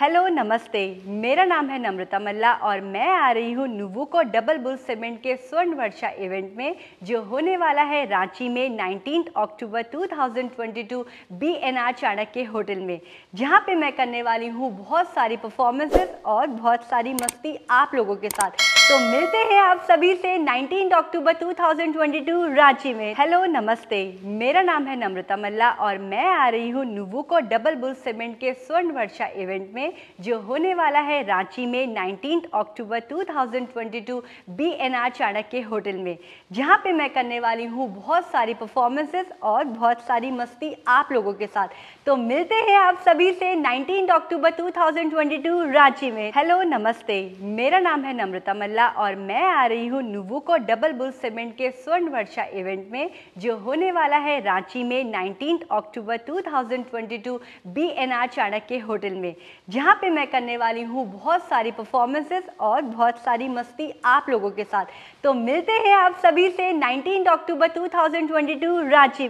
hello नमस्ते मेरा नाम है नम्रता मल्ला और मैं आ रही हूँ नुवुको डबल बुल सीमेंट के स्वर्ण वर्षा इवेंट में जो होने वाला है रांची में 19 अक्टूबर 2022 बीएनआर चाणक्य होटल में जहाँ पे मैं करने वाली हूँ बहुत सारी परफॉर्मेंसेस और बहुत सारी मस्ती आप लोगों के साथ तो मिलते हैं आप सभी से 19 अक्टूबर 2022 रांची में हेलो नमस्ते मेरा नाम है नम्रता मल्ला और मैं आ रही हूँ नुवोको डबल बुल सीमेंट के स्वर्ण वर्षा इवेंट में जो होने वाला है रांची में 19 अक्टूबर 2022 बीएनआर चाणक्य होटल में जहाँ पे मैं करने वाली हूँ बहुत सारी परफॉर्मेंसेस और बहुत सारी मस्ती आप लोगों के साथ तो मिलते हैं आप सभी से नाइनटीन अक्टूबर टू रांची में हेलो नमस्ते मेरा नाम है नम्रता मल्ला बिरला और मैं आ रही हूँ नुवो को डबल बुल सीमेंट के स्वर्ण वर्षा इवेंट में जो होने वाला है रांची में 19 अक्टूबर 2022 बीएनआर चाणक्य होटल में जहाँ पे मैं करने वाली हूँ बहुत सारी परफॉर्मेंसेस और बहुत सारी मस्ती आप लोगों के साथ तो मिलते हैं आप सभी से नाइनटीन अक्टूबर टू रांची